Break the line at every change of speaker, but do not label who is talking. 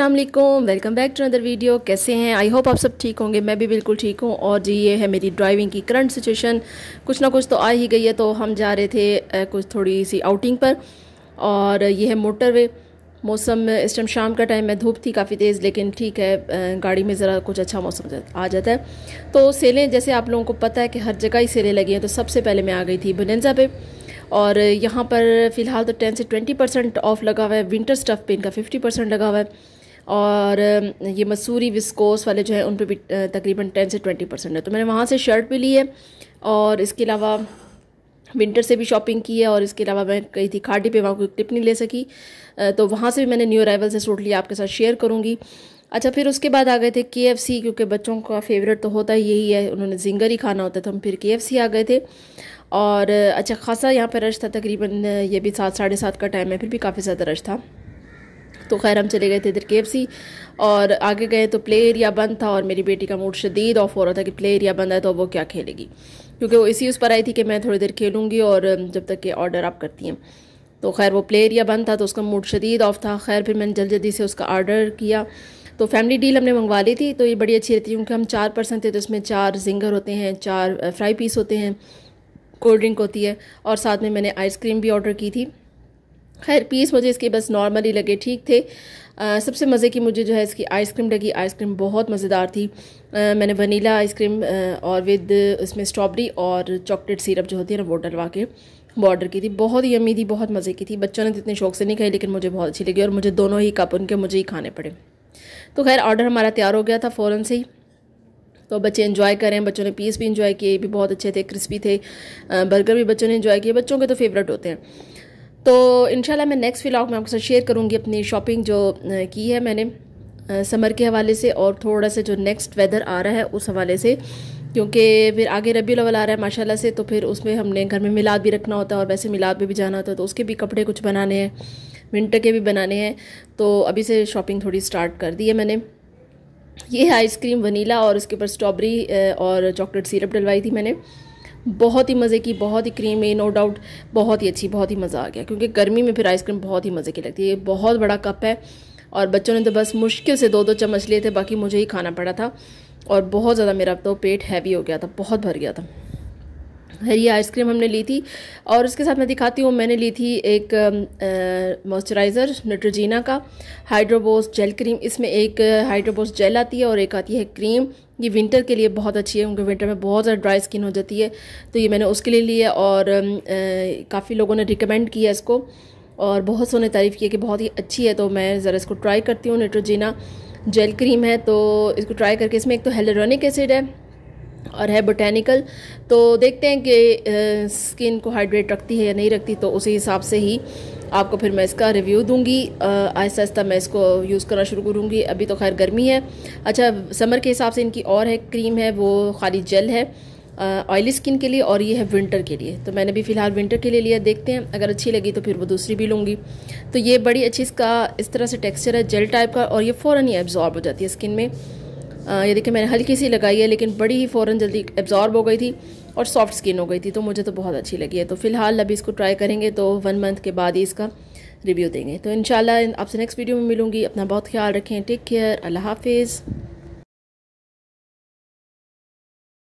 अस्सलाम वालेकुम welcome back to another video कैसे हैं आई होप आप सब ठीक होंगे मैं भी बिल्कुल ठीक हूँ और जी ये है मेरी ड्राइविंग की करंट सिचुएशन कुछ ना कुछ तो आ ही गई है तो हम जा रहे थे कुछ थोड़ी सी आउटिंग पर और ये है मोटरवे मौसम इस टाइम शाम का टाइम है धूप थी काफ़ी तेज़ लेकिन ठीक है गाड़ी में ज़रा कुछ अच्छा मौसम आ जाता है तो सेलें जैसे आप लोगों को पता है कि हर जगह ही सेलें लगी हैं तो सबसे पहले मैं आ गई थी बनेंजा पे और यहाँ पर फ़िलहाल तो टेन से ट्वेंटी परसेंट ऑफ़ लगा हुआ है विंटर स्टफ़ पे इनका फिफ्टी परसेंट लगा हुआ है और ये मसूरी विस्कोस वाले जो है उन पर भी तकरीबन टेन से ट्वेंटी परसेंट है तो मैंने वहाँ से शर्ट भी ली है और इसके अलावा विंटर से भी शॉपिंग की है और इसके अलावा मैं कहीं थी खाटी पे वहाँ कोई क्लिप नहीं ले सकी तो वहाँ से भी मैंने न्यू अराइवल से सूट लिया आपके साथ शेयर करूँगी अच्छा फिर उसके बाद आ गए थे के क्योंकि बच्चों का फेवरेट तो होता ही यही है उन्होंने जिंगर ही खाना होता था तो हम फिर के आ गए थे और अच्छा खासा यहाँ पर रश था तकरीबन ये भी सात साढ़े सात का टाइम है फिर भी काफ़ी ज़्यादा रश था तो खैर हम चले गए थे इधर के और आगे गए तो प्ले एरिया बंद था और मेरी बेटी का मूड शदीद ऑफ हो रहा था कि प्ले एरिया बंद है तो वो क्या खेलेगी क्योंकि वो इसी उस पर आई थी कि मैं थोड़ी देर खेलूँगी और जब तक कि ऑर्डर आप करती हैं तो खैर वो प्ले एरिया बंद था तो उसका मूड शदीद ऑफ था खैर फिर मैंने जल्द जल्दी से उसका ऑर्डर किया तो फैमिली डील हमने मंगवा ली थी तो ये बड़ी अच्छी रहती है क्योंकि हम चार पर्सन थे तो इसमें चार जिंगर होते हैं चार फ्राई पीस होते हैं कोल्ड ड्रिंक होती है और साथ में मैंने आइसक्रीम भी ऑर्डर की थी खैर पीस मुझे इसके बस नॉर्मल ही लगे ठीक थे आ, सबसे मज़े की मुझे जो है इसकी आइसक्रीम लगी आइसक्रीम बहुत मज़ेदार थी आ, मैंने वनीला आइसक्रीम और विद उसमें स्ट्रॉबेरी और चॉकलेट सिरप जो होती है ना वो डलवा के बॉर्डर की थी बहुत ही यमी थी बहुत मज़े की थी बच्चों ने तो इतने शौक से नहीं खाई लेकिन मुझे बहुत अच्छी लगी और मुझे दोनों ही कप उनके मुझे ही खाने पड़े तो खैर ऑर्डर हमारा तैयार हो गया था फ़ौरन से ही तो बच्चे इन्जॉय करें बच्चों ने पीस भी इन्जॉय किए भी बहुत अच्छे थे क्रिस्पी थे बर्गर भी बच्चों ने इन्जॉय किए बच्चों के तो फेवरेट होते हैं तो इनशाला मैं नेक्स्ट व्लॉग में आपके साथ शेयर करूँगी अपनी शॉपिंग जो की है मैंने समर के हवाले से और थोड़ा सा जो नेक्स्ट वेदर आ रहा है उस हवाले से क्योंकि फिर आगे रबी अवल आ रहा है माशाल्लाह से तो फिर उसमें हमने घर में मिलाद भी रखना होता है और वैसे मिलाद में भी जाना होता है तो उसके भी कपड़े कुछ बनाने हैं विंटर के भी बनाने हैं तो अभी से शॉपिंग थोड़ी स्टार्ट कर दी है मैंने ये आइसक्रीम वनीला और उसके ऊपर स्ट्रॉबेरी और चॉकलेट सीरप डलवाई थी मैंने बहुत ही मज़े की बहुत ही क्रीम है नो डाउट बहुत ही अच्छी बहुत ही मज़ा आ गया क्योंकि गर्मी में फिर आइसक्रीम बहुत ही मज़े की लगती है ये बहुत बड़ा कप है और बच्चों ने तो बस मुश्किल से दो दो चम्मच लिए थे बाकी मुझे ही खाना पड़ा था और बहुत ज़्यादा मेरा तो पेट हैवी हो गया था बहुत भर गया था हरी आइसक्रीम हमने ली थी और उसके साथ मैं दिखाती हूँ मैंने ली थी एक मॉइस्चराइज़र नट्रोजीना का हाइड्रोबोस जेल क्रीम इसमें एक हाइड्रोबोस जेल आती है और एक आती है क्रीम ये विंटर के लिए बहुत अच्छी है क्योंकि विंटर में बहुत ज़्यादा ड्राई स्किन हो जाती है तो ये मैंने उसके लिए लिया और काफ़ी लोगों ने रिकमेंड किया इसको और बहुत सोने तारीफ़ की कि बहुत ही अच्छी है तो मैं ज़रा इसको ट्राई करती हूँ नट्रोजीना जेल क्रीम है तो इसको ट्राई करके इसमें एक तो हेलोरोनिक एसिड है और है बोटेनिकल तो देखते हैं कि स्किन को हाइड्रेट रखती है या नहीं रखती तो उसी हिसाब से ही आपको फिर मैं इसका रिव्यू दूंगी आहिस्ता आहिस्ता मैं इसको यूज़ करना शुरू करूँगी अभी तो खैर गर्मी है अच्छा समर के हिसाब से इनकी और है क्रीम है वो खाली जेल है ऑयली स्किन के लिए और ये है विंटर के लिए तो मैंने भी फ़िलहाल विंटर के लिए लिया देखते हैं अगर अच्छी लगी तो फिर वो दूसरी भी लूँगी तो ये बड़ी अच्छी इसका इस तरह से टेक्स्चर है जेल टाइप का और ये फ़ौरन ही एब्जॉर्ब हो जाती है स्किन में ये देखिए मैंने हल्की सी लगाई है लेकिन बड़ी ही फ़ौरन जल्दी एब्जॉर्ब हो गई थी और सॉफ्ट स्किन हो गई थी तो मुझे तो बहुत अच्छी लगी है तो फिलहाल अभी इसको ट्राई करेंगे तो वन मंथ के बाद ही इसका रिव्यू देंगे तो इन आपसे नेक्स्ट वीडियो में मिलूंगी अपना बहुत ख्याल रखें टेक केयर अल्लाह हाफिज़